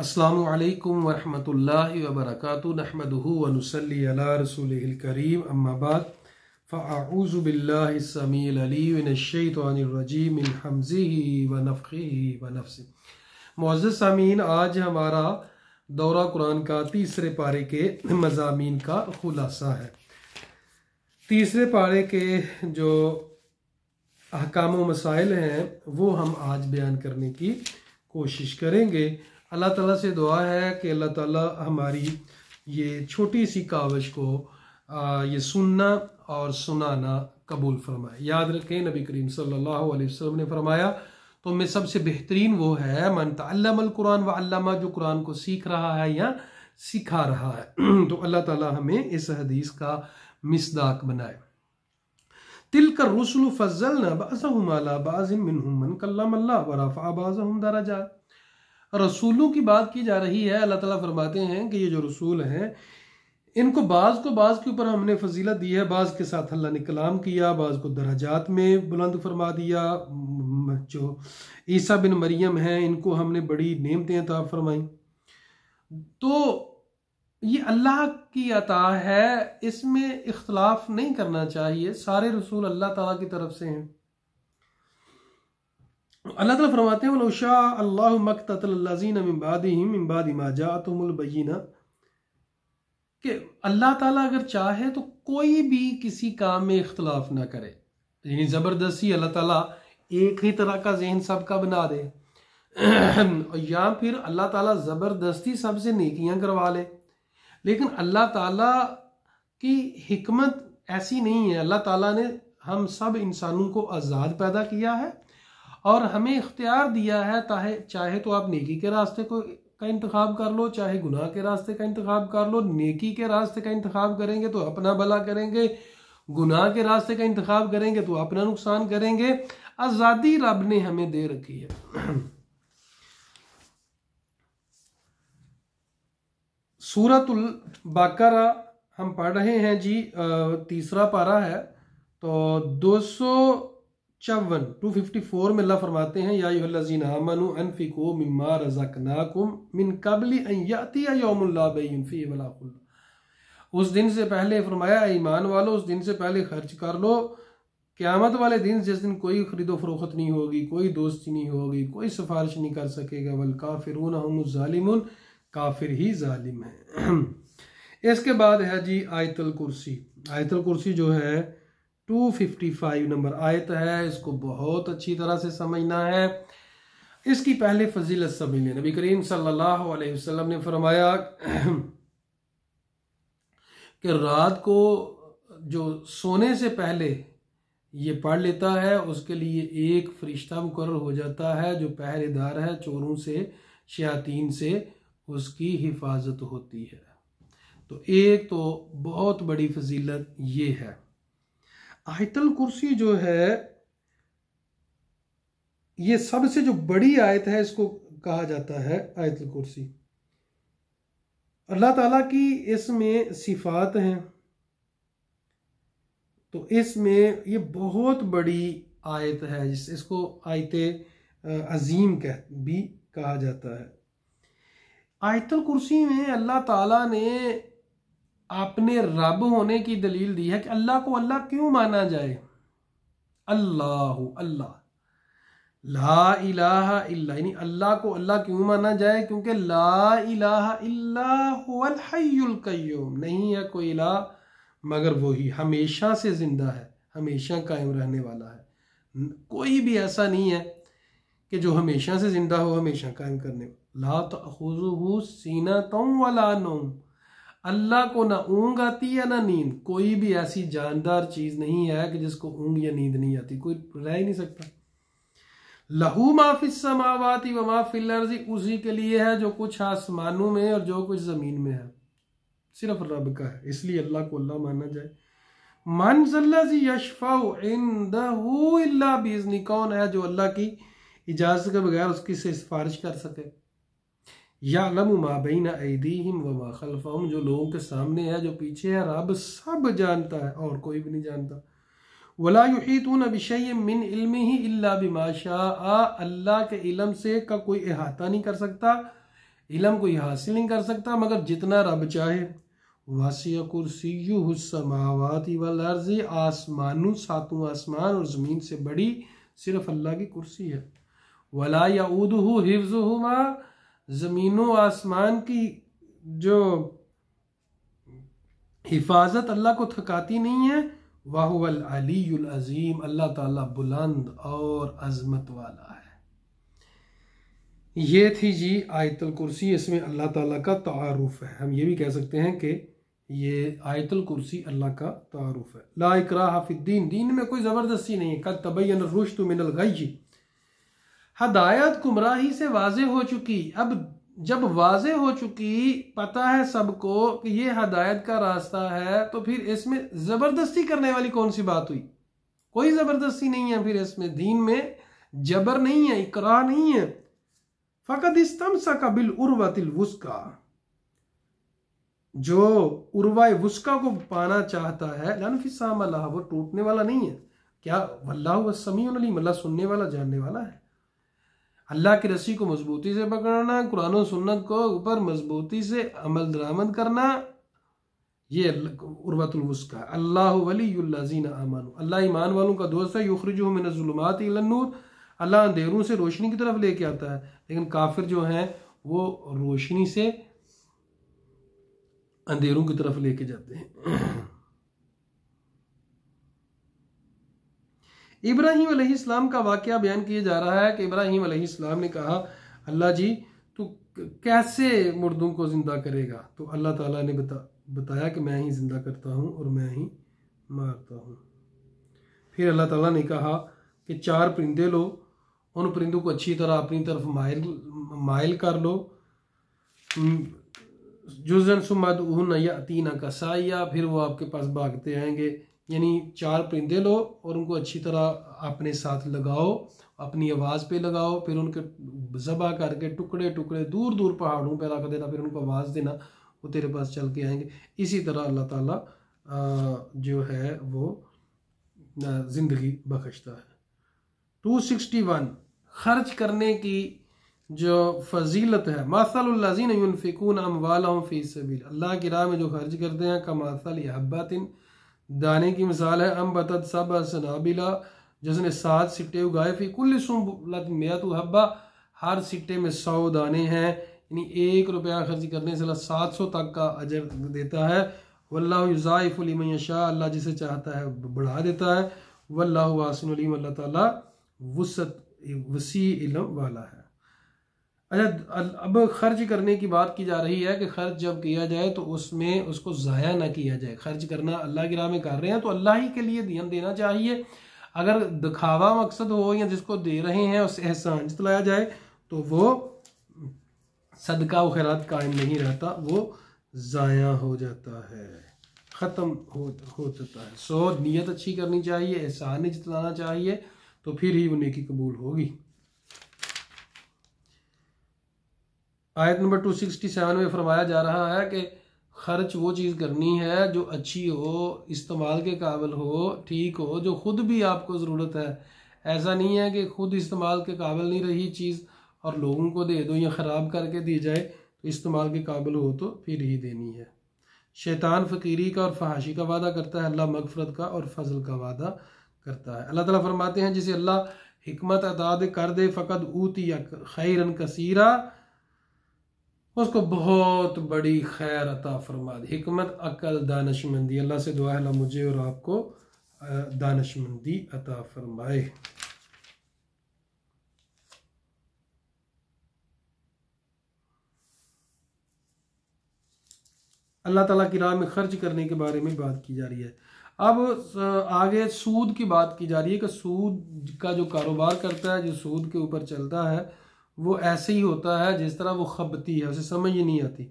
असलकम वरहमल वबरक नहमदनसली रसूलकरीम अम्माबाद फ़ाऊज़बिल्लामीनशतरजीमजी वनफ़ी वनफ़ मोज़ सामीन आज हमारा दौरा कुरान का तीसरे पारे के मजामी का खुलासा है तीसरे पारे के जो अहकाम मसाइल हैं वो हम आज बयान करने की कोशिश करेंगे अल्लाह ताला से दुआ है कि अल्लाह ताला हमारी ये छोटी सी कावश को ये सुनना और सुनाना कबूल फरमाए याद रखें नबी करीम सल्लल्लाहु अलैहि वसल्लम ने फरमाया तो में सबसे बेहतरीन वो है मन व अल्लामा जो कुरान को सीख रहा है या सिखा रहा है तो अल्लाह ताला हमें इस हदीस का मिसदाक बनाए तिल का रसुल फजल नबाज़ बाज़ मिन मन कल्ला मल्ला बाज़ दारा रसूलों की बात की जा रही है अल्लाह ताला फरमाते हैं कि ये जो रसूल हैं इनको बाज़ को बाज़ के ऊपर हमने फजीलत दी है बाज़ के साथ अल्लाह ने कलाम किया बाज़ को दराजात में बुलंद फरमा दिया जो ईसा बिन मरियम हैं इनको हमने बड़ी नेमतें अता फरमाई तो ये अल्लाह की अता है इसमें इख्तलाफ नहीं करना चाहिए सारे रसूल अल्लाह ताला की तरफ से हैं अल्लाह ताला फरमाते हैं वलौशा अल्लाह मकततल्लाजीन इम्बादिम कि अल्लाह ताला अगर चाहे तो कोई भी किसी काम में इख्तलाफ ना करे यानी ज़बरदस्ती अल्लाह ताला एक ही तरह का जहन सबका बना दे या फिर अल्लाह ताला ज़बरदस्ती सबसे नेकियां करवा ले लेकिन अल्लाह ताला की हमत ऐसी नहीं है अल्लाह ताला ने हम सब इंसानों को आज़ाद पैदा किया है और हमें इख्तियार दिया है ताहे चाहे तो आप नेकी के रास्ते को का इंतखब कर लो चाहे गुनाह के रास्ते का इंतखब कर लो नेकी के रास्ते का इंतखब करेंगे तो अपना भला करेंगे गुनाह के रास्ते का इंतखब करेंगे तो अपना नुकसान करेंगे आज़ादी रब ने हमें दे रखी है सूरतुल बकरा हम पढ़ रहे हैं जी तीसरा पारा है तो दो सौ चौवन टू फिफ्टी फोर में अल्लाह फरमाते हैं याजीन हमनु अनफिको मिन कबली उस दिन से पहले फरमाया ईमान वालो उस दिन से पहले खर्च कर लो क़्यामत वाले दिन जिस दिन कोई ख़रीदो फरोख्त नहीं होगी कोई दोस्ती नहीं होगी कोई सिफारिश नहीं कर सकेगा वल काफिर हम काफिर ही ालिम है इसके बाद है जी आयतल कुर्सी आयतल कुर्सी जो है 255 नंबर आयत तो है इसको बहुत अच्छी तरह से समझना है इसकी पहले फजीलत समझ लें नबी करीम सल्लल्लाहु अलैहि वसल्लम ने फरमाया कि रात को जो सोने से पहले ये पढ़ लेता है उसके लिए एक फरिश्ता मुकर हो जाता है जो पहरेदार है चोरों से शयातीन से उसकी हिफाजत होती है तो एक तो बहुत बड़ी फजीलत ये है आयतल कुर्सी जो है ये सबसे जो बड़ी आयत है इसको कहा जाता है आयतल कुर्सी अल्लाह ताला की इसमें सिफात हैं तो इसमें ये बहुत बड़ी आयत है जिस इसको आयत अजीम कह भी कहा जाता है आयतल कुर्सी में अल्लाह ताला ने आपने रब होने की दलील दी है कि अल्लाह को अल्लाह क्यों माना जाए अल्लाह अल्लाह ला इलाहा इल्ला यानी अल्लाह को अल्लाह क्यों माना जाए क्योंकि ला इलाहा इल्ला हुवल हय्युल कय्यूम नहीं है कोई इला मगर वही हमेशा से ज़िंदा है हमेशा कायम रहने वाला है कोई भी ऐसा नहीं है कि जो हमेशा से ज़िंदा हो हमेशा कायम करने ला तो सीना तुम वाला नोम अल्लाह को ना ऊँग आती है ना नींद कोई भी ऐसी जानदार चीज़ नहीं है कि जिसको ऊँग या नींद नहीं आती कोई रह ही नहीं सकता लहू माफिस समावाती व माफिल उसी के लिए है जो कुछ आसमानों में और जो कुछ ज़मीन में है सिर्फ रब का है इसलिए अल्लाह को अल्लाह माना जाए मानजी यशफा बिजनी कौन है जो अल्लाह की इजाज़त के बगैर उसकी से सिफारिश कर सके या लमुमा बीना ऐदीम व खलफ़म जो लोगों के सामने है जो पीछे है रब सब जानता है और कोई भी नहीं जानता वला युहीतून अबिशय मिन इल्म ही इल्ला बिमाशा अल्लाह के इलम से का कोई अहाता नहीं कर सकता इलम कोई हासिल नहीं कर सकता मगर जितना रब चाहे वासी कुर्सी हुसमावाती वल अर्जी आसमानों सातों आसमान और ज़मीन से बड़ी सिर्फ अल्लाह की कुर्सी है वला या याऊद हिफ्ज़ हुमा ज़मीनों आसमान की जो हिफाजत अल्लाह को थकाती नहीं है वाहुल अलीम अजीम अल्लाह ताला बुलंद और अजमत वाला है ये थी जी आयतल कुर्सी इसमें अल्लाह ताला का तारुफ है हम ये भी कह सकते हैं कि ये आयतल कुर्सी अल्लाह का तारुफ है लाइक राहफिद्दीन दीन में कोई ज़बरदस्ती नहीं है कल तबैन रुश तो मिनल गई हदायत गुमराही से वाज हो चुकी अब जब वाज हो चुकी पता है सबको कि ये हदायत का रास्ता है तो फिर इसमें ज़बरदस्ती करने वाली कौन सी बात हुई कोई ज़बरदस्ती नहीं है फिर इसमें दीन में जबर नहीं है इकरा नहीं है फ़कत इस्तम सका बिल उर्वतिल वुस्का जो उर्वा वुस्का को पाना चाहता है लनफिसाम वो टूटने वाला नहीं है क्या वल्लाह समीम अल्लाह सुनने वाला जानने वाला है अल्लाह की रस्सी को मजबूती से पकड़ना कुरान और सुन्नत को ऊपर मजबूती से अमल दरामद करना ये उर्वतुलवस्का अल्लाह वलीजीन अमन अल्लाह ईमान वालों का दोस्त है युखरजुमिनज़ुलमात नूर अल्लाह अंधेरों से रोशनी की तरफ लेके आता है लेकिन काफिर जो हैं वो रोशनी से अंधेरों की तरफ लेके जाते हैं इब्राहिम अलैहिस्सलाम का वाक्य बयान किया जा रहा है कि इब्राहिम अलैहिस्सलाम ने कहा अल्लाह जी तू कैसे मुर्दों को ज़िंदा करेगा तो अल्लाह ताला ने बता बताया कि मैं ही ज़िंदा करता हूँ और मैं ही मारता हूँ फिर अल्लाह ताला ने कहा कि चार परिंदे लो उन परिंदों को अच्छी तरह अपनी तरफ मायल मायल कर लो जुजन सुमद ऊन या तीना कसाया फिर वो आपके पास भागते आएंगे यानी चार परिंदे लो और उनको अच्छी तरह अपने साथ लगाओ अपनी आवाज़ पे लगाओ फिर उनके जबा करके टुकड़े टुकड़े दूर दूर पहाड़ों पे रख देना फिर उनको आवाज़ देना वो तेरे पास चल के आएंगे इसी तरह अल्लाह ताला जो है वो ज़िंदगी बख्शता है टू सिक्सटी वन खर्च करने की जो फजीलत है मासलजीन फ़िकून अम वाला फ़ी अल्लाह की राह में जो खर्च करते हैं का मासल हब्बातिन दाने की मिसाल है अम बतद सब सनाबिला जिसने सात सिट्टे उगाए फिर कुल सुम्बलत मेत हब्बा हर सिट्टे में सौ दाने हैं यानी एक रुपया खर्च करने से सात सौ तक का अजर देता है वल्लाफ़ुलमशा अल्लाह जिसे चाहता है बढ़ा देता है वल्लासिन अल्लाह तसत वसी इलम वाला है अच्छा अब खर्च करने की बात की जा रही है कि खर्च जब किया जाए तो उसमें उसको ज़ाया ना किया जाए खर्च करना अल्लाह की राह में कर रहे हैं तो अल्लाह ही के लिए ध्यान देना चाहिए अगर दिखावा मकसद हो या जिसको दे रहे हैं उस एहसान जितलाया जाए तो वो सदका वैरात कायम नहीं रहता वो ज़ाया हो जाता है ख़त्म हो हो जाता है सो नीयत अच्छी करनी चाहिए एहसान जतलाना चाहिए तो फिर ही उन्हें की कबूल होगी आयत नंबर टू सिक्सटी सेवन में फरमाया जा रहा है कि खर्च वो चीज़ करनी है जो अच्छी हो इस्तेमाल के काबिल हो ठीक हो जो ख़ुद भी आपको ज़रूरत है ऐसा नहीं है कि ख़ुद इस्तेमाल के काबिल नहीं रही चीज़ और लोगों को दे दो या ख़राब करके दी जाए तो इस्तेमाल के काबिल हो तो फिर ही देनी है शैतान फ़कीरी का और फहाशी का वादा करता है अल्लाह मगफरत का और फजल का वादा करता है अल्लाह ताला फरमाते हैं जिसे अल्लाह हमत अदाद कर दे फ़कत ऊती या खैरन कसीरा उसको बहुत बड़ी खैर अता फरमा दी हमत अकल दानशमंदी अल्लाह से दुआ है मुझे और आपको दानशमंदी अता फरमाए अल्लाह ताला की राह में खर्च करने के बारे में बात की जा रही है अब आगे सूद की बात की जा रही है कि सूद का जो कारोबार करता है जो सूद के ऊपर चलता है वो ऐसे ही होता है जिस तरह वो खबती है उसे समझ ही नहीं आती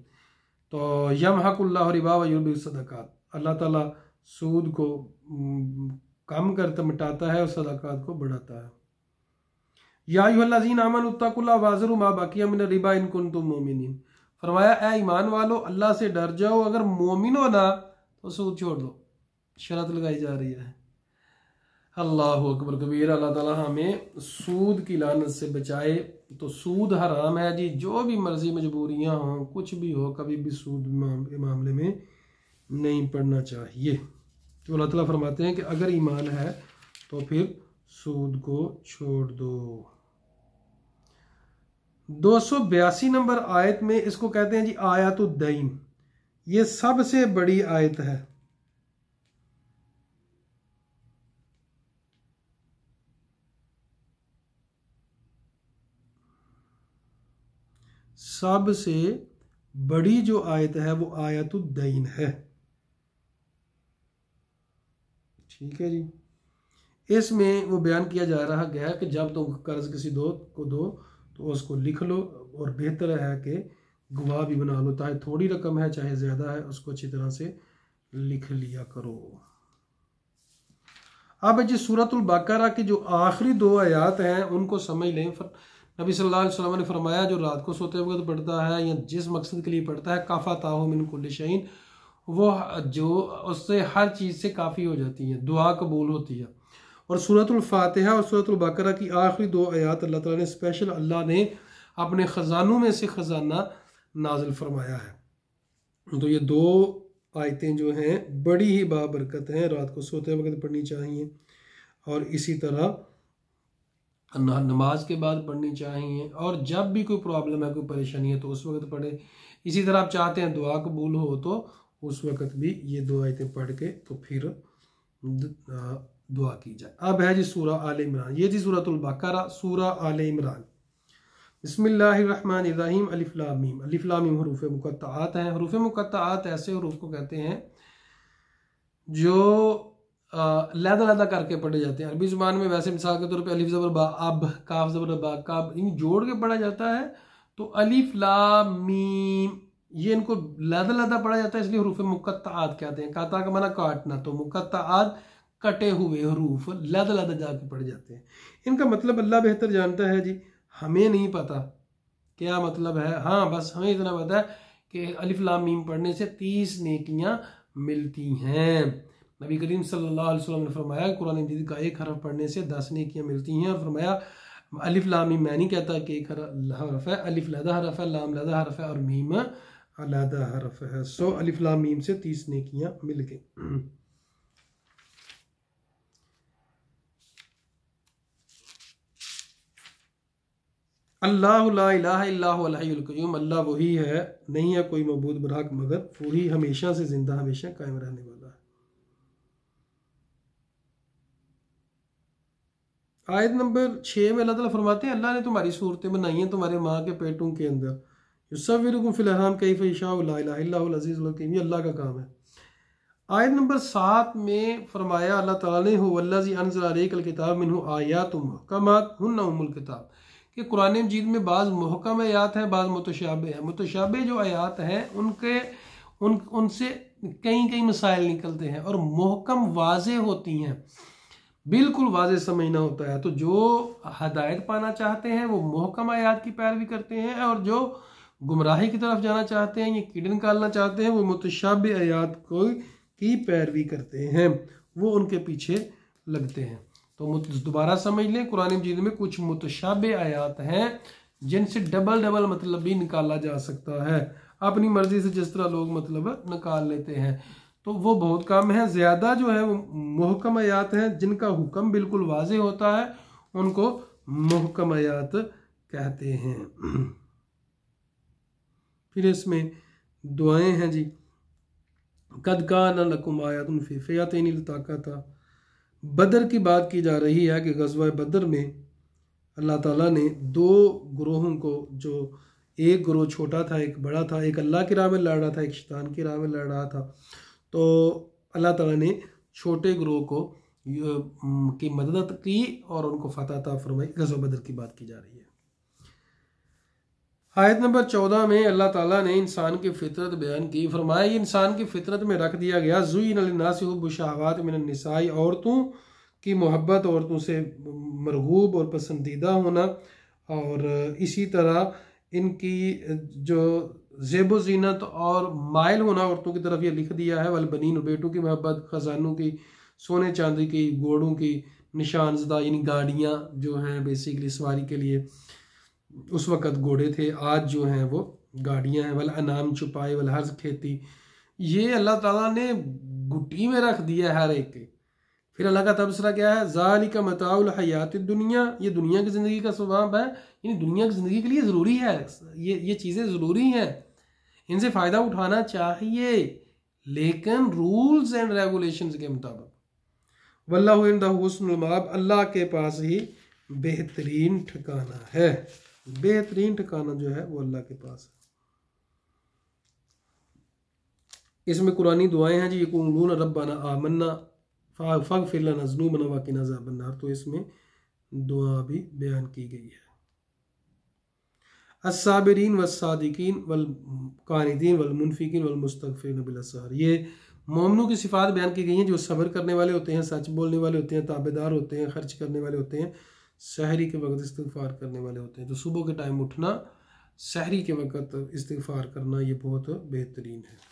तो यम हकुल्ला रिबा सदाक़ात अल्लाह ताला सूद को कम करता मिटाता है और सदाक़ात को बढ़ाता है याजीन अमन उत्ताकुल्ला वाजरु माँ बाकी अमिन रिबा इनको तुम मोमिन फरमाया ए ईमान वालो अल्लाह से डर जाओ अगर मोमिन हो ना तो सूद छोड़ दो शरत लगाई जा रही है अल्लाह अकबर कबीर अल्लाह ताला हमें सूद की लानत से बचाए तो सूद हराम है जी जो भी मर्जी मजबूरियां हों कुछ भी हो कभी भी सूद के मामले में नहीं पड़ना चाहिए तो अल्लाह ताला फरमाते हैं कि अगर ईमान है तो फिर सूद को छोड़ दो दो सौ बयासी नंबर आयत में इसको कहते हैं जी आयात उद्दीन ये सबसे बड़ी आयत है सबसे बड़ी जो आयत है वो आयत आयतुद्दीन है ठीक है जी इसमें वो बयान किया जा रहा है कि जब तुम तो कर्ज किसी दो को दो तो उसको लिख लो और बेहतर है कि गवाह भी बना लो चाहे थोड़ी रकम है चाहे ज़्यादा है उसको अच्छी तरह से लिख लिया करो अब जी सूरतुल बकरा की जो आखिरी दो आयात हैं उनको समझ लें फर नबी सल्लल्लाहु अलैहि वसल्लम ने फरमाया जो रात को सोते वक्त पढ़ता है या जिस मकसद के लिए पढ़ता है काफ़ा ताहो मिन कुल्लशाइन वो जो उससे हर चीज़ से काफ़ी हो जाती है दुआ कबूल होती है और सूरतुल्फातहा और सूरतुल्बकरा की आखिरी दो आयात अल्लाह ताला ने स्पेशल अल्लाह ने अपने ख़जानों में से ख़जाना नाजिल फरमाया है तो ये दो आयतें जो हैं बड़ी ही बाबरकत हैं रात को सोते वक्त पढ़नी चाहिए और इसी तरह नमाज के बाद पढ़नी चाहिए और जब भी कोई प्रॉब्लम है कोई परेशानी है तो उस वक्त पढ़े इसी तरह आप चाहते हैं दुआ कबूल हो तो उस वक्त भी ये दो आयतें पढ़ के तो फिर दुआ की जाए अब है जी सूरा आल इमरान ये थी सूरतुल्बकरा सूरा आल इमरान बसमीम अलिफ्लामीम अलिफ्लामीम हरूफ मुकत्त हैं हरूफ मुकत्त ऐसे हरूफ को कहते हैं जो लहदा लहदा करके पढ़े जाते हैं अरबी ज़ुबान में वैसे मिसाल के तौर पर अलीफ ज़बर बा अब काफ ज़बर बा काब इन जोड़ के पढ़ा जाता है तो अलीफ ला मीम ये इनको लहदा लहदा पढ़ा जाता है इसलिए हरूफ मुकत्ताद कहते हैं काता का माना काटना तो मुकत्ताद कटे हुए हरूफ लहदा लहदा जाके पढ़ जाते हैं इनका मतलब अल्लाह बेहतर जानता है जी हमें नहीं पता क्या मतलब है हाँ बस हमें इतना पता है कि अलिफ लाम मीम पढ़ने से तीस नेकियाँ मिलती हैं नबी करीम सल्लल्लाहु अलैहि वसल्लम ने फरमाया कुरान मजीद का एक हरफ पढ़ने से दस नेकियाँ मिलती हैं और फरमाया अलिफ लामी मैं नहीं कहता कि एक हरफ है अलिफ लदा हरफ है लाम लदा हरफ है और मीम अलहदा हरफ है सो अलिफ लाम मीम से तीस नेकियाँ मिल गई अल्लाह अल्लाहल्लाम अल्लाह वही है नहीं है कोई मबूद बरहक मगर वही हमेशा से ज़िंदा हमेशा कायम रहने वाला है आयत नंबर छः में अल्लाह ताला फरमाते हैं अल्लाह ने तुम्हारी सूरतें बनाई हैं तुम्हारे माँ के पेटों के अंदर युसविरकुम फ़िलहराम कईफ़ शाहज़ीज़ीम ये अल्लाह का काम है आयत नंबर सात में फरमाया अल्लाह ताला ने होल्लाजी अनजराकल किताब मिन आया तुम हकमत हन किताब कि कुरान मजीद में बाज़ महकम आयात हैं बाज़ मुतशाबे हैं मुतशाबे जो आयात हैं उनके उन उनसे कई कई मसाइल निकलते हैं और महकम वाज होती हैं बिल्कुल वाज समझना होता है तो जो हदायत पाना चाहते हैं वो मोहकम आयात की पैरवी करते हैं और जो गुमराही की तरफ जाना चाहते हैं या किडन निकालना चाहते हैं वो मुतशाब आयात को की पैरवी करते हैं वो उनके पीछे लगते हैं तो दोबारा समझ लें कुरान मजीद में कुछ मुतशाब आयात हैं जिनसे डबल डबल मतलब भी निकाला जा सकता है अपनी मर्जी से जिस तरह लोग मतलब निकाल लेते हैं तो वो बहुत कम है ज़्यादा जो है वो मोहकम आयात हैं जिनका हुक्म बिल्कुल वाज होता है उनको मोहकम आयात कहते हैं फिर इसमें दुआएं हैं जी कद का न लकुम आयात फीफियात था बदर की बात की जा रही है कि गजवा बदर में अल्लाह ताला ने दो ग्रोहों को जो एक ग्रोह छोटा था एक बड़ा था एक अल्लाह की राह में लड़ रहा था एक शैतान की राह में लड़ रहा था तो अल्लाह ताला ने छोटे ग्रोह को की मदद की और उनको फतहता फरमाई गजो बदर की बात की जा रही है आयत नंबर चौदह में अल्लाह ताला ने इंसान की फितरत बयान की फरमाया इंसान की फितरत में रख दिया गया जुई नलनासबात मिनसाई औरतों की मोहब्बत औरतों से मरगूब और पसंदीदा होना और इसी तरह इनकी जो जेब जीनत और मायल होना औरतों की तरफ यह लिख दिया है वलबनीन बेटों की मोहब्बत खजानों की सोने चांदी की घोड़ों की निशानजदा यानी गाड़ियाँ जो हैं बेसिकली सवारी के लिए उस वक़्त घोड़े थे आज जो हैं वो गाड़ियाँ हैं वल अनाम छुपाए वल हर्ज खेती ये अल्लाह ताला ने गुटी में रख दिया है हर एक फिर अल्लाह का तबसरा क्या है जाली का मताउल हयात दुनिया ये दुनिया की ज़िंदगी का स्वभाव है यानी दुनिया की ज़िंदगी के लिए ज़रूरी है ये ये चीज़ें ज़रूरी हैं इनसे फ़ायदा उठाना चाहिए लेकिन रूल्स एंड रेगुलेशन के मुताबिक वल्लाब अल्लाह के पास ही बेहतरीन ठिकाना है बेहतरीन ठिकाना जो है वो अल्लाह के पास है इसमें कुरानी दुआएं हैं जी यकून रब्बाना आमन्ना फग फिल्ला की नवाकिन अजाबन्नार तो इसमें दुआ भी बयान की गई है असाबरीन वसादिकीन वलकानदीन वलमुनफिकिन वलमुस्तफ़िन बिलसहर ये मोमनों की सिफात बयान की गई हैं जो सब्र करने वाले होते हैं सच बोलने वाले होते हैं ताबेदार होते हैं खर्च करने वाले होते हैं शहरी के वक्त इस्तफार करने वाले होते हैं तो सुबह के टाइम उठना शहरी के वक्त इस्तफार करना ये बहुत बेहतरीन है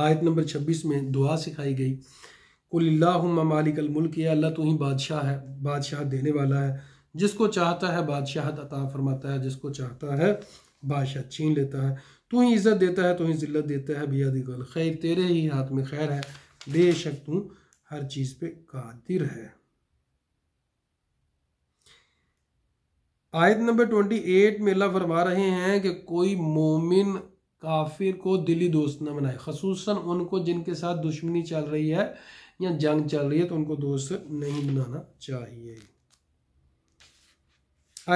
आयत नंबर छब्बीस में दुआ सिखाई गई कुल्ला मालिक अलमुल्क या अल्लाह तो ही बादशाह है बादशाह देने वाला है जिसको चाहता है बादशाह अता फरमाता है जिसको चाहता है बादशाह छीन लेता है तू ही इज़्ज़त देता है तू ही ज़िल्लत देता है बिया दिगल खैर तेरे ही हाथ में खैर है बेशक तू हर चीज़ पे कादिर है आयत नंबर ट्वेंटी एट में अल्लाह फरमा रहे हैं कि कोई मोमिन काफिर को दिली दोस्त न बनाए खसूस उनको जिनके साथ दुश्मनी चल रही है या जंग चल रही है तो उनको दोस्त नहीं बनाना चाहिए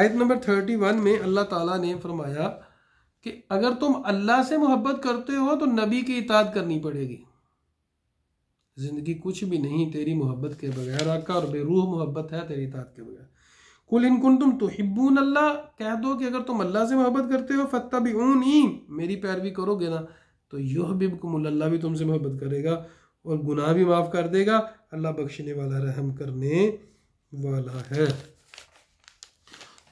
आयत नंबर थर्टी वन में अल्लाह ताला ने फरमाया कि अगर तुम अल्लाह से मोहब्बत करते हो तो नबी की इताद करनी पड़ेगी ज़िंदगी कुछ भी नहीं तेरी मोहब्बत के बगैर आका और बेरूह मोहब्बत है तेरी इताद के बगैर कुल इन कुन तुम हिब्बून अल्लाह कह दो कि अगर तुम अल्लाह से मोहब्बत करते हो फत्ता भी ऊन ही मेरी पैरवी करोगे ना तो यह भी अल्लाह भी तुमसे मोहब्बत करेगा और गुनाह भी माफ़ कर देगा अल्लाह बख्शने वाला रहम करने वाला है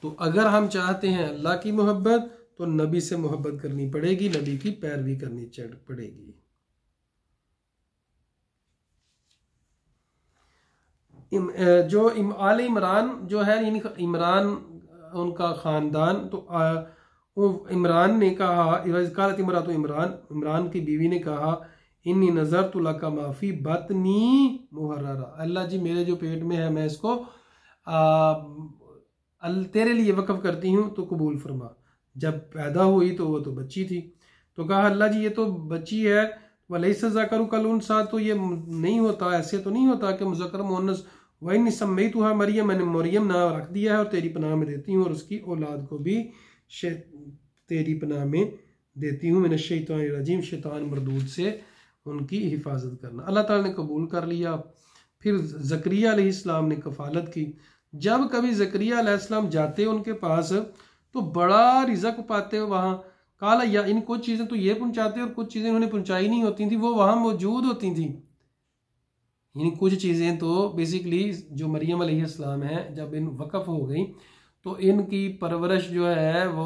तो अगर हम चाहते हैं अल्लाह की मोहब्बत तो नबी से मोहब्बत करनी पड़ेगी नबी की पैरवी करनी चढ़ पड़ेगी इम, जो इम, इमरान जो है यानी इमरान उनका ख़ानदान तो इमरान ने कहा इमरा तो इमरान इमरान की बीवी ने कहा इन्नी नज़र तुला का माफ़ी बतनी मुहर्रा अल्लाह जी मेरे जो पेट में है मैं इसको आ, तेरे लिए वक़ करती हूँ तो कबूल फरमा जब पैदा हुई तो वह तो बच्ची थी तो कहा अल्लाह जी ये तो बच्ची है वलई सज़ा करूँ कल उन साथ तो ये नहीं होता ऐसे तो नहीं होता कि मुजक्र मुनस वही सम्मई तो मरियम मैंने मरियम नाम रख दिया है और तेरी पनाह में देती हूँ और उसकी औलाद को भी शे तेरी पनाह में देती हूँ मैंने शैतान रजीम शैतान मरदूद से उनकी हिफाजत करना अल्लाह ताला ने कबूल कर लिया फिर जकरिया अलैहिस्सलाम ने कफालत की जब कभी जकरिया अलैहिस्सलाम जाते उनके पास तो बड़ा रिजक पाते वहाँ काला या इन कुछ चीज़ें तो ये पहुँचाते और कुछ चीज़ें उन्होंने पहुँचाई नहीं होती थी वो वहाँ मौजूद होती थी यानी कुछ चीज़ें तो बेसिकली जो मरियम अलैहिस्सलाम हैं जब इन वक़फ़ हो गई तो इनकी परवरिश जो है वो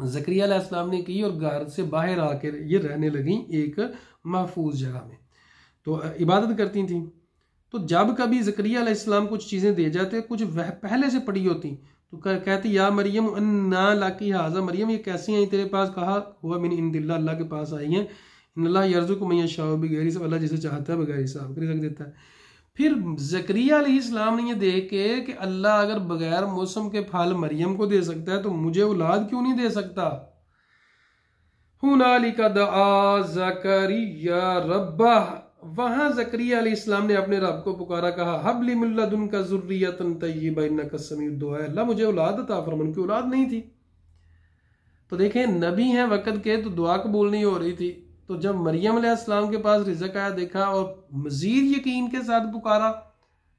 अलैहिस्सलाम ने की और घर से बाहर आकर ये रहने लगी एक महफूज जगह में तो इबादत करती थी तो जब कभी अलैहिस्सलाम कुछ चीज़ें दे जाते कुछ वह पहले से पड़ी होती तो कहती या मरियम अन्ना लाकी हाजा मरियम ये कैसी आई तेरे पास कहा हुआ मैंने इन दिल्ला अल्लाह के पास आई हैं नल्ला यर्जु मैया शाह बगैर अल्लाह जैसे चाहता है बगैर हिसाब कर रख देता है फिर जक्रिया इस्लाम ने यह देख के कि अल्लाह अगर बगैर मौसम के फल मरियम को दे सकता है तो मुझे औलाद क्यों नहीं दे सकता जकरिया रब्बा वहां जक्रिया इस्लाम ने अपने रब को पुकारा कहा हबली मुल्लादन का जुर्रियतन अल्लाह मुझे औलाद था फरमन की औलाद नहीं थी तो देखें नबी हैं वक़्त के तो दुआ कबूल नहीं हो रही थी तो जब मरियम अलैहिस्सलाम के पास रिजक आया देखा और मज़ीद यकीन के साथ पुकारा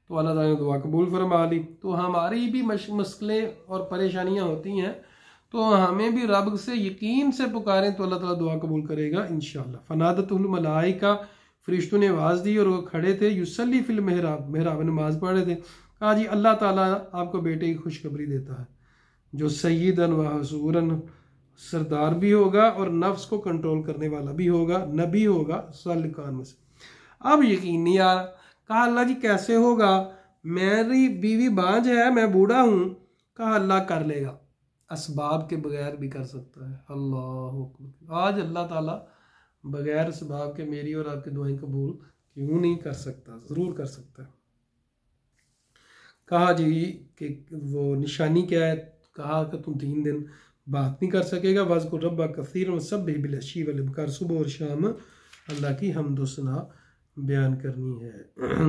तो अल्लाह ताला ने दुआ कबूल फरमा ली तो हमारी भी मुश्किलें और परेशानियाँ होती हैं तो हमें भी रब से यकीन से पुकारें तो अल्लाह ताला दुआ कबूल करेगा इन शनादतमलाई का फरिश्तों ने आवाज़ दी और वो खड़े थे युसली फिल महराब महराब नमाज पढ़ रहे थे कहा जी अल्लाह ताला आपको बेटे की खुशखबरी देता है जो सईदन व हसूरन सरदार भी होगा और नफ्स को कंट्रोल करने वाला भी होगा नबी होगा सालिकान अब यकीन नहीं आ कहा अल्लाह जी कैसे होगा मेरी बीवी बांझ है मैं बूढ़ा हूँ कहा अल्लाह कर लेगा इसबाब के बगैर भी कर सकता है अल्लाह आज अल्लाह ताला बगैर इसबाब के मेरी और आपकी दुआएं कबूल क्यों नहीं कर सकता ज़रूर कर सकता है कहा जी कि वो निशानी क्या है कहा कि तुम तीन दिन बात नहीं कर सकेगा वज़ को रब्बा कसर सब बिलशी अलबकार सुबह और शाम अल्लाह की हमदोसना बयान करनी है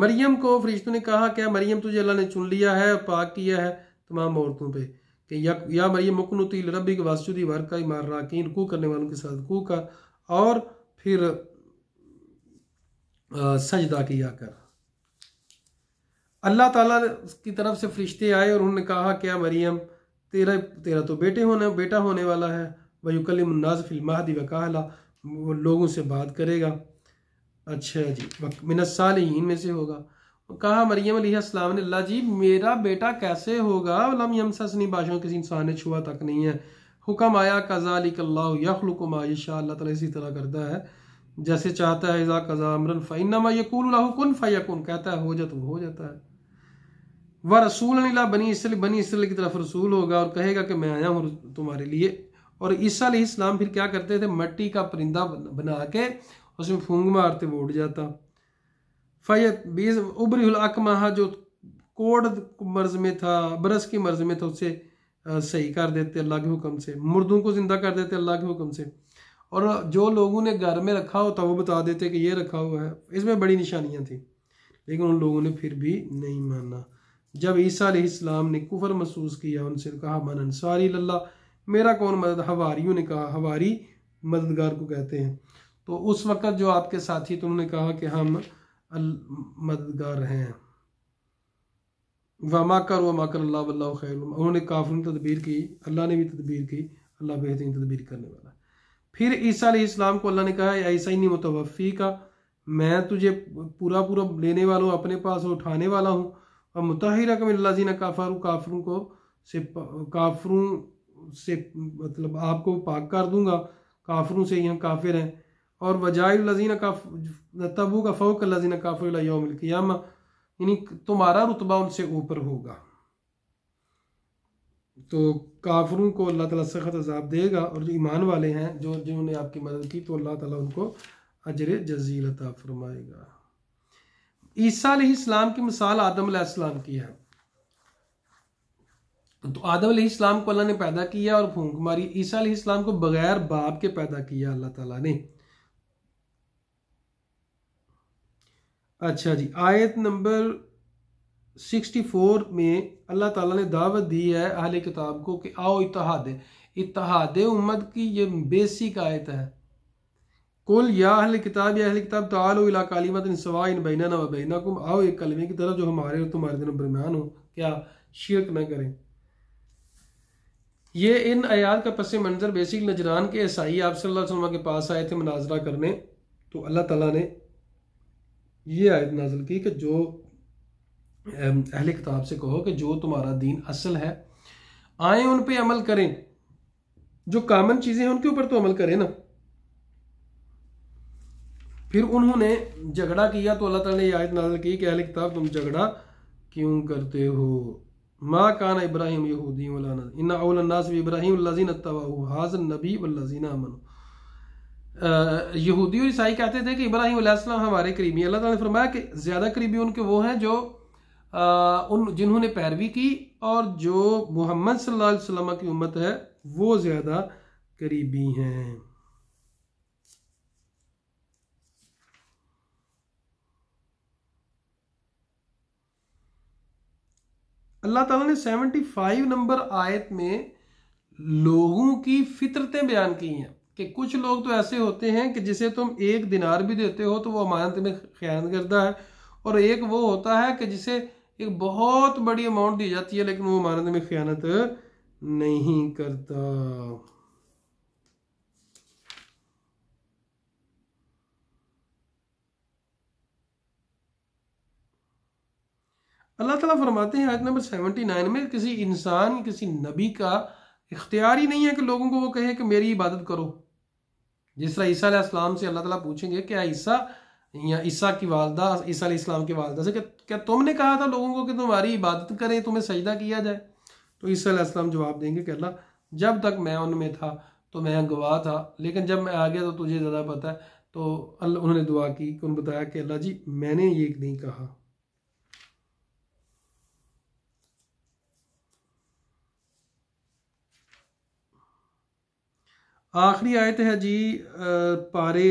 मरियम को फरिश्तों ने कहा क्या मरियम तुझे अल्लाह ने चुन लिया है पाक किया है तमाम औरतों पे कि या, या मरियम मकनुती रबी के वास्तुदी वर का इमार राकीन कू करने वालों के साथ कू कर और फिर आ, सजदा किया कर अल्लाह ताला की तरफ से फरिश्ते आए और उन्होंने कहा क्या मरियम तेरा तेरा तो बेटे होने बेटा होने वाला है वयुकलमनाज महदी वकाला वो लोगों से बात करेगा अच्छा जी मिनसाल में से होगा कहा मरियम अलीसलाम ने अल्लाह जी मेरा बेटा कैसे होगा लम सनी बादशाह किसी इंसान ने छुआ तक नहीं है हुक्म आया कज़ालिकल्ला यखलुक मायशा अल्लाह तला इसी तरह करता है जैसे चाहता है इज़ा कज़ा अमरन फ़ैनमा यकूल फ़ैकुन कहता है हो जा तो हो जाता है वह रसूल नीला बनी इसराइल बनी इसराइल की तरफ रसूल होगा और कहेगा कि मैं आया हूँ तुम्हारे लिए और ईसा इस्लाम फिर क्या करते थे मट्टी का परिंदा बना के उसमें फूंग मारते वो उड़ जाता फैत बीज उबरी अकमहा जो कोड मर्ज में था बरस की मर्ज में था उसे सही कर देते अल्लाह के हुक्म से मुर्दों को ज़िंदा कर देते अल्लाह के हुक्म से और जो लोगों ने घर में रखा होता वो बता देते कि ये रखा हुआ है इसमें बड़ी निशानियाँ थी लेकिन उन लोगों ने फिर भी नहीं माना जब ईसा इस्लाम ने कुफर महसूस किया उनसे कहा मन अंसारी लल्ला मेरा कौन मदद हवारीयों ने कहा हवारी मददगार को कहते हैं तो उस वक़्त जो आपके साथी तो उन्होंने कहा कि हम मददगार हैं वमा कर वमा कर अल्लाह खैर उन्होंने काफ़ी तदबीर की अल्लाह ने भी तदबीर की अल्लाह बेहतरीन तदबीर करने वाला फिर ईसा इस्लाम को अल्लाह ने कहा ऐसा ही नहीं मुतवफ़ी का मैं तुझे पूरा पूरा लेने वाला हूँ अपने पास उठाने वाला हूँ और मुताहिरा का ने काफारू काफरों को से काफरों से मतलब आपको पाक कर दूंगा काफरों से यहाँ काफिर हैं और वजाइल लजीना का तबू का फ़ोक लजीना काफिर यौम यानी तुम्हारा रुतबा उनसे ऊपर होगा तो काफरों को अल्लाह ताला सख्त अजाब देगा और जो ईमान वाले हैं जो जिन्होंने आपकी मदद की तो अल्लाह ताला उनको अजर जजीलता फरमाएगा ईसा इस्लाम की मिसाल आदम इस्लाम की है तो आदम इस्लाम को अल्लाह ने पैदा किया और फूंक मारी ईसा इस्लाम को बगैर बाप के पैदा किया अल्लाह ताला ने अच्छा जी आयत नंबर 64 में अल्लाह ताला ने दावत दी है अहले किताब को कि आओ इतहादे इतहादे उम्मत की ये बेसिक आयत है कुल या अहल किताब या अहल किताब तो आलो इला कालीमत सवाइन ना बहना कुम आओ एक कलमे की तरफ जो हमारे और तुम्हारे दिन बरमान हो क्या शिरक न करें ये इन आयात का पस मंज़र बेसिक नजरान के ईसाई आप सल्ला के पास आए थे मनाजरा करने तो अल्लाह तला ने यह आयत नाजिल की कि जो अहल किताब से कहो कि जो तुम्हारा दीन असल है आए उन पर अमल करें जो कामन चीज़ें हैं उनके ऊपर तो अमल करें ना फिर उन्होंने झगड़ा किया तो अल्लाह ताला ने आयत नाजल की कि अहल किताब तुम झगड़ा क्यों करते हो माँ कान इब्राहिम यहूदी इन्ना अवलनास इब्राहिम लजीन हाजन नबी वल्लजीन अमन यहूदी और ईसाई कहते थे कि इब्राहिम हमारे करीबी अल्लाह ताला ने फरमाया कि ज़्यादा करीबी उनके वो हैं जो आ, उन जिन्होंने पैरवी की और जो मोहम्मद सल्लल्लाहु अलैहि वसल्लम की उम्मत है वो ज़्यादा करीबी हैं अल्लाह ताला ने 75 नंबर आयत में लोगों की फितरतें बयान की हैं कि कुछ लोग तो ऐसे होते हैं कि जिसे तुम एक दिनार भी देते हो तो वो अमानत में ख्यान करता है और एक वो होता है कि जिसे एक बहुत बड़ी अमाउंट दी जाती है लेकिन वो अमानत में ख्यानत नहीं करता अल्लाह ताला फरमाते हैं आयत नंबर सेवेंटी नाइन में किसी इंसान किसी नबी का इख्तियार ही नहीं है कि लोगों को वो कहे कि मेरी इबादत करो जिस तरह ईसा इस्लाम से अल्लाह ताला पूछेंगे क्या ईसा या ईसा की वालदा ईसा इस्लाम की वालदा से क्या तुमने कहा था लोगों को कि तुम्हारी इबादत करें तुम्हें सजदा किया जाए तो ईसा इस्लाम जवाब देंगे कि अल्लाह जब तक मैं उनमें था तो मैं गवाह था लेकिन जब मैं आ गया तो तुझे ज़्यादा पता है तो अल्लाह उन्होंने दुआ की उन्होंने बताया कि अल्लाह जी मैंने ये नहीं कहा आखिरी आयत है जी पारे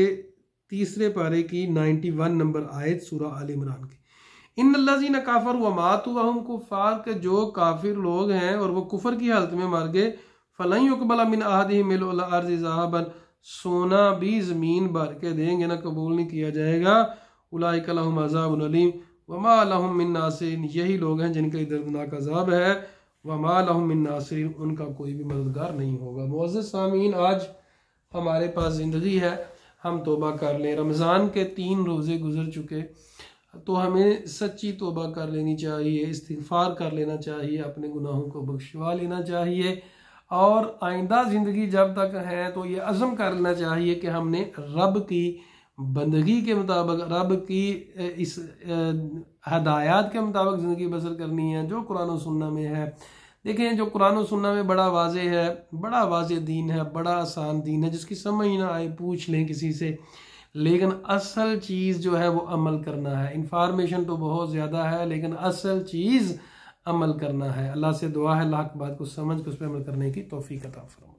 तीसरे पारे की नाइन्टी वन नंबर आयत सूरा आल इमरान की इन लजी न काफर व मात हुआ हम कुफार के जो काफिर लोग हैं और वो कुफर की हालत में मार गए फ़लई उकबला मिन आहदी अर्जाबन सोना भी ज़मीन भर के देंगे ना कबूल नहीं किया जाएगा उलाकलम अजाबलीम वमा मिन नासिन यही लोग हैं लिए दर्दनाक अजाब है वमा लहमिन नासरीन उनका कोई भी मददगार नहीं होगा मोज़ सामीन आज हमारे पास ज़िंदगी है हम तोबा कर लें रमज़ान के तीन रोज़े गुजर चुके तो हमें सच्ची तोबा कर लेनी चाहिए इस्तफार कर लेना चाहिए अपने गुनाहों को बख्शवा लेना चाहिए और आइंदा ज़िंदगी जब तक है तो ये अज़म कर लेना चाहिए कि हमने रब की बंदगी के मुताबिक रब की इस हदायत के मुताबिक ज़िंदगी बसर करनी है जो कुरान सुन्ना में है देखें जो कुरान सुन्ना में बड़ा वाज है बड़ा वाज दीन है बड़ा आसान दीन है जिसकी समझ ना आए पूछ लें किसी से लेकिन असल चीज़ जो है वो अमल करना है इंफॉर्मेशन तो बहुत ज़्यादा है लेकिन असल चीज़ अमल करना है अल्लाह से दुआ है लाख बात को समझ के उस पर अमल करने की तोफ़ी कता फरमा